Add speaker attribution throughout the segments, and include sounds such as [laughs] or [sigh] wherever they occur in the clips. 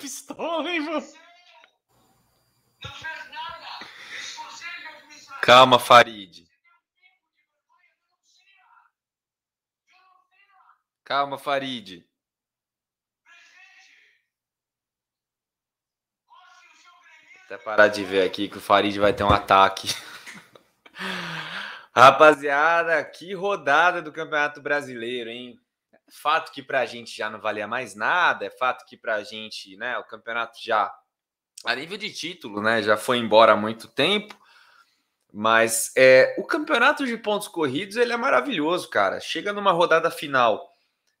Speaker 1: pistola, hein, mano? Calma, Farid. Calma, Farid. Até parar de ver aqui que o Farid vai ter um ataque. [laughs] Rapaziada, que rodada do Campeonato Brasileiro, hein? fato que para a gente já não valia mais nada, é fato que para a gente, né, o campeonato já, a nível de título, né, já foi embora há muito tempo. Mas é, o campeonato de pontos corridos ele é maravilhoso, cara. Chega numa rodada final,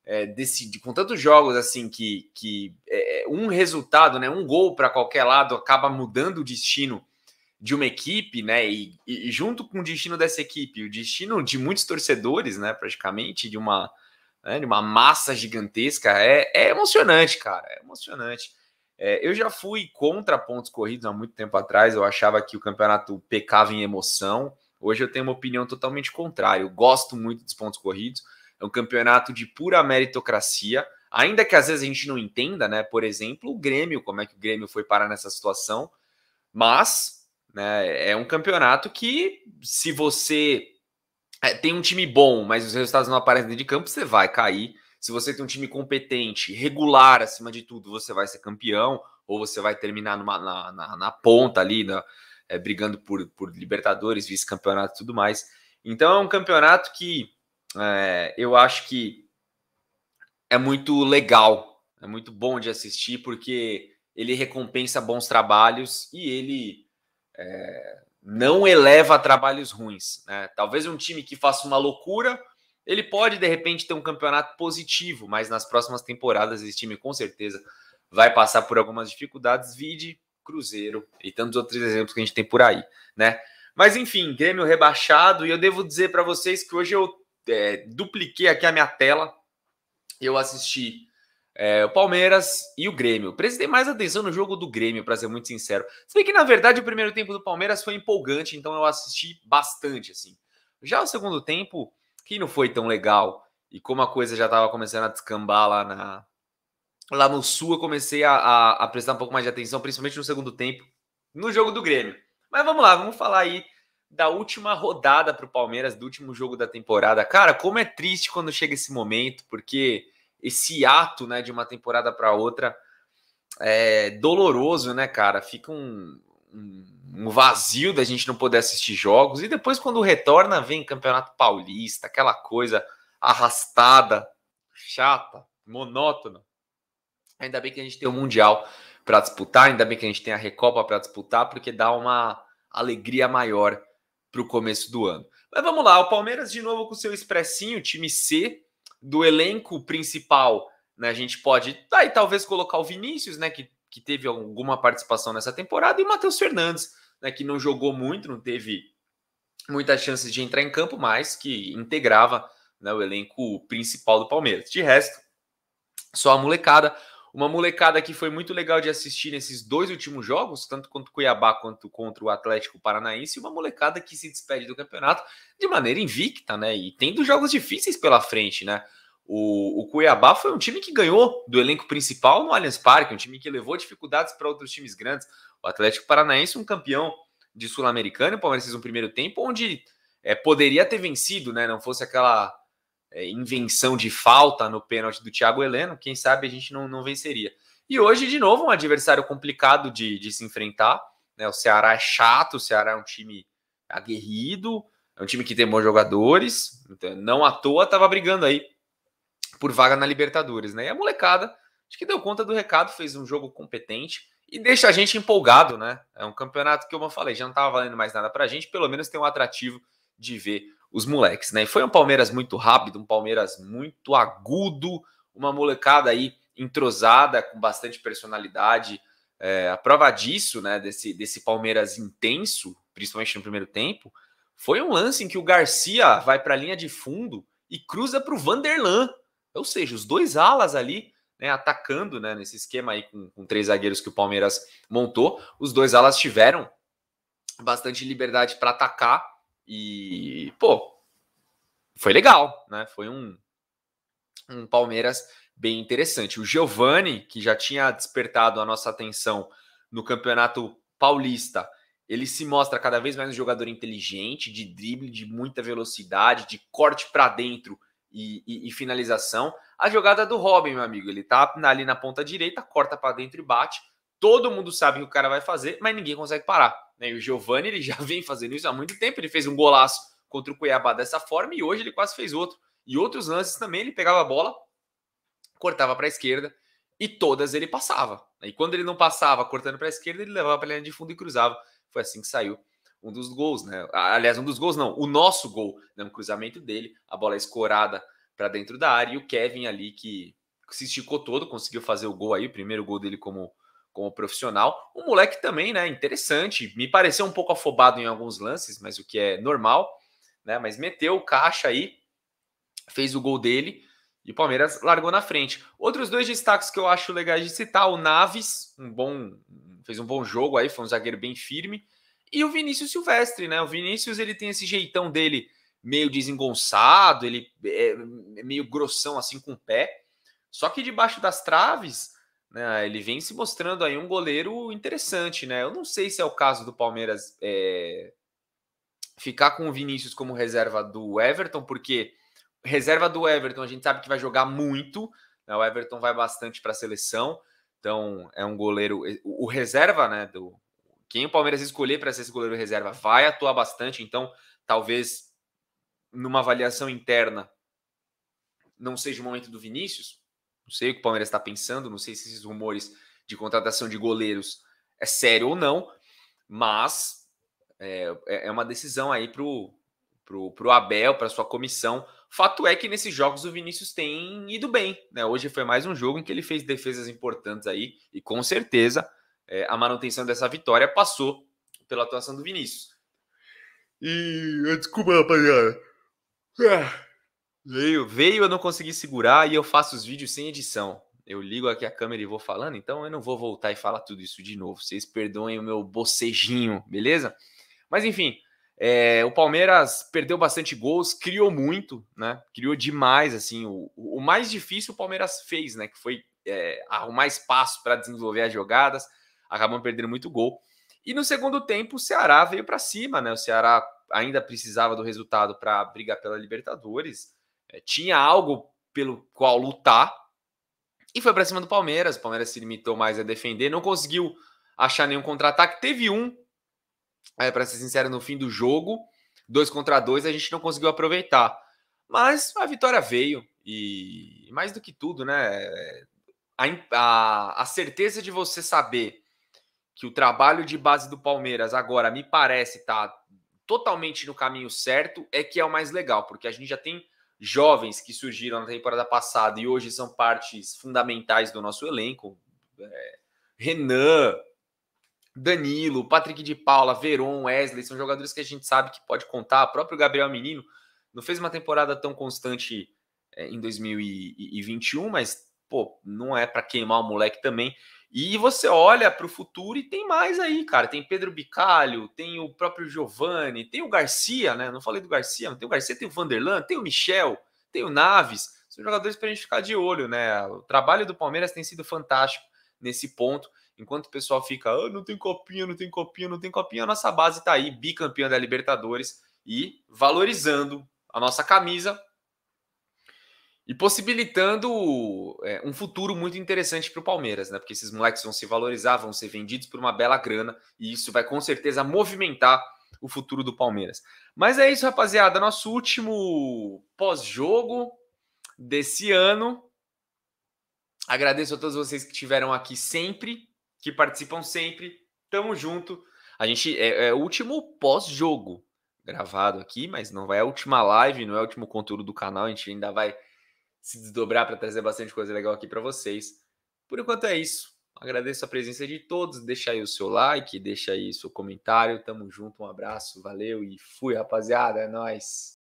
Speaker 1: é, decide, com tantos jogos assim que, que é, um resultado, né, um gol para qualquer lado acaba mudando o destino de uma equipe, né? E, e junto com o destino dessa equipe, o destino de muitos torcedores, né, praticamente, de uma, né, de uma massa gigantesca, é, é emocionante, cara. É emocionante. É, eu já fui contra pontos corridos há muito tempo atrás, eu achava que o campeonato pecava em emoção. Hoje eu tenho uma opinião totalmente contrária. Eu gosto muito dos pontos corridos. É um campeonato de pura meritocracia, ainda que às vezes a gente não entenda, né? Por exemplo, o Grêmio, como é que o Grêmio foi parar nessa situação. Mas né, é um campeonato que, se você é, tem um time bom, mas os resultados não aparecem dentro de campo, você vai cair. Se você tem um time competente, regular acima de tudo, você vai ser campeão, ou você vai terminar numa, na, na, na, ponta ali, na, é, brigando por, por Libertadores, vice-campeonato e tudo mais. Então é um campeonato que é, eu acho que é muito legal, é muito bom de assistir, porque ele recompensa bons trabalhos e ele é, não eleva trabalhos ruins. Né? Talvez um time que faça uma loucura, ele pode de repente ter um campeonato positivo, mas nas próximas temporadas esse time com certeza vai passar por algumas dificuldades, vide Cruzeiro e tantos outros exemplos que a gente tem por aí, né? Mas enfim, Grêmio rebaixado e eu devo dizer para vocês que hoje eu é, dupliquei aqui a minha tela, eu assisti é, o Palmeiras e o Grêmio. Prestei mais atenção no jogo do Grêmio, para ser muito sincero. Se bem que, na verdade, o primeiro tempo do Palmeiras foi empolgante, então eu assisti bastante, assim. Já o segundo tempo, que não foi tão legal, e como a coisa já estava começando a descambar lá na... Lá no Sul, eu comecei a, a, a prestar um pouco mais de atenção, principalmente no segundo tempo, no jogo do Grêmio. Mas vamos lá, vamos falar aí da última rodada para o Palmeiras, do último jogo da temporada. Cara, como é triste quando chega esse momento, porque esse ato né, de uma temporada para outra é doloroso, né, cara? Fica um, um vazio da gente não poder assistir jogos. E depois, quando retorna, vem Campeonato Paulista, aquela coisa arrastada, chata, monótona. Ainda bem que a gente tem o Mundial para disputar, ainda bem que a gente tem a Recopa para disputar, porque dá uma alegria maior para o começo do ano. Mas vamos lá, o Palmeiras de novo com seu expressinho, time C, do elenco principal, né, a gente pode aí talvez colocar o Vinícius, né, que, que teve alguma participação nessa temporada, e o Matheus Fernandes, né, que não jogou muito, não teve muitas chances de entrar em campo, mas que integrava né, o elenco principal do Palmeiras. De resto, só a molecada. Uma molecada que foi muito legal de assistir nesses dois últimos jogos, tanto contra o Cuiabá quanto contra o Atlético Paranaense, uma molecada que se despede do campeonato de maneira invicta, né? E tendo jogos difíceis pela frente, né? O, o Cuiabá foi um time que ganhou do elenco principal no Allianz Parque, um time que levou dificuldades para outros times grandes. O Atlético Paranaense, um campeão de Sul-Americano, o Palmeiras fez um primeiro tempo onde é, poderia ter vencido, né? Não fosse aquela é, invenção de falta no pênalti do Thiago Heleno, quem sabe a gente não, não venceria. E hoje, de novo, um adversário complicado de, de se enfrentar. Né? O Ceará é chato, o Ceará é um time aguerrido, é um time que tem bons jogadores, então, não à toa estava brigando aí por vaga na Libertadores. Né? E a molecada, acho que deu conta do recado, fez um jogo competente e deixa a gente empolgado. né? É um campeonato que, como eu falei, já não estava valendo mais nada para a gente, pelo menos tem um atrativo de ver os moleques, né? E foi um Palmeiras muito rápido, um Palmeiras muito agudo, uma molecada aí entrosada, com bastante personalidade. É, a prova disso, né, desse, desse Palmeiras intenso, principalmente no primeiro tempo, foi um lance em que o Garcia vai para a linha de fundo e cruza para o Vanderlan. Ou seja, os dois alas ali né, atacando né, nesse esquema aí com, com, três zagueiros que o Palmeiras montou. Os dois alas tiveram bastante liberdade para atacar e, pô, foi legal, né? Foi um, um Palmeiras bem interessante. O Giovani, que já tinha despertado a nossa atenção no Campeonato Paulista, ele se mostra cada vez mais um jogador inteligente, de drible, de muita velocidade, de corte para dentro e, e, e, finalização. A jogada do Robin, meu amigo, ele tá ali na ponta direita, corta para dentro e bate todo mundo sabe o que o cara vai fazer, mas ninguém consegue parar. Né? E o Giovani ele já [laughs] vem fazendo isso há muito tempo. Ele fez um golaço contra o Cuiabá dessa forma e hoje ele quase fez outro. E outros lances também, ele pegava a bola, cortava para a esquerda e todas ele passava. E quando ele não passava cortando para a esquerda, ele levava para a linha de fundo e cruzava. Foi assim que saiu um dos gols, né? Aliás, um dos gols não, o nosso gol, né? Um cruzamento dele, a bola escorada para dentro da área e o Kevin ali que se esticou todo, conseguiu fazer o gol aí, o primeiro gol dele como como profissional. Um moleque também, né? Interessante. Me pareceu um pouco afobado em alguns lances, mas o que é normal, né? Mas meteu o caixa aí, fez o gol dele e o Palmeiras largou na frente. Outros dois destaques que eu acho legais de citar: o Naves, um bom, fez um bom jogo aí, foi um zagueiro bem firme, e o Vinícius Silvestre, né? O Vinícius ele tem esse jeitão dele meio desengonçado, ele é meio grossão assim com o pé. Só que debaixo das traves, né? Ah, ele vem se mostrando aí um goleiro interessante, né? Eu não sei se é o caso do Palmeiras é... ficar com o Vinícius como reserva do Everton, porque reserva do Everton a gente sabe que vai jogar muito, né? o Everton vai bastante para a seleção, então é um goleiro. O reserva, né? Do... Quem o Palmeiras escolher para ser esse goleiro reserva vai atuar bastante, então talvez numa avaliação interna não seja o momento do Vinícius, não sei o que o Palmeiras está pensando, não sei se esses rumores de contratação de goleiros é sério ou não, mas é, é, é uma decisão aí para o pro, pro Abel, para sua comissão. Fato é que nesses jogos o Vinícius tem ido bem. Né? Hoje foi mais um jogo em que ele fez defesas importantes aí, e com certeza é, a manutenção dessa vitória passou pela atuação do Vinícius. E desculpa, rapaziada. Ah. Veio, veio, eu não consegui segurar e eu faço os vídeos sem edição. Eu ligo aqui a câmera e vou falando, então eu não vou voltar e falar tudo isso de novo. Vocês perdoem o meu bocejinho, beleza? Mas enfim, é, o Palmeiras perdeu bastante gols, criou muito, né? Criou demais, assim. O, o mais difícil o Palmeiras fez, né? Que foi é, arrumar espaço para desenvolver as jogadas, acabam perdendo muito gol. E no segundo tempo, o Ceará veio para cima, né? O Ceará ainda precisava do resultado para brigar pela Libertadores é, tinha algo pelo qual lutar e foi para cima do Palmeiras. O Palmeiras se limitou mais a defender, não conseguiu achar nenhum contra-ataque. Teve um, é, para ser sincero, no fim do jogo, dois contra dois, a gente não conseguiu aproveitar. Mas a vitória veio e mais do que tudo, né? A, a, a certeza de você saber que o trabalho de base do Palmeiras agora me parece tá totalmente no caminho certo é que é o mais legal, porque a gente já tem jovens que surgiram na temporada passada e hoje são partes fundamentais do nosso elenco. É, Renan, Danilo, Patrick de Paula, Veron, Wesley, são jogadores que a gente sabe que pode contar. O próprio Gabriel Menino não fez uma temporada tão constante é, em 2021, mas pô, não é para queimar o moleque também. E você olha para o futuro e tem mais aí, cara. Tem Pedro Bicalho, tem o próprio Giovanni, tem o Garcia, né? Não falei do Garcia, mas tem o Garcia, tem o Vanderlan, tem o Michel, tem o Naves. São jogadores para a gente ficar de olho, né? O trabalho do Palmeiras tem sido fantástico nesse ponto. Enquanto o pessoal fica, ah, não tem copinha, não tem copinha, não tem copinha, a nossa base está aí, bicampeã da Libertadores e valorizando a nossa camisa e possibilitando é, um futuro muito interessante para o Palmeiras, né? Porque esses moleques vão se valorizar, vão ser vendidos por uma bela grana e isso vai com certeza movimentar o futuro do Palmeiras. Mas é isso, rapaziada. Nosso último pós-jogo desse ano. Agradeço a todos vocês que estiveram aqui sempre, que participam sempre. Tamo junto. A gente é, é o último pós-jogo gravado aqui, mas não é a última live, não é o último conteúdo do canal. A gente ainda vai se desdobrar para trazer bastante coisa legal aqui para vocês. Por enquanto é isso. Agradeço a presença de todos. Deixa aí o seu like, deixa aí o seu comentário. Tamo junto, um abraço, valeu e fui, rapaziada. É nóis.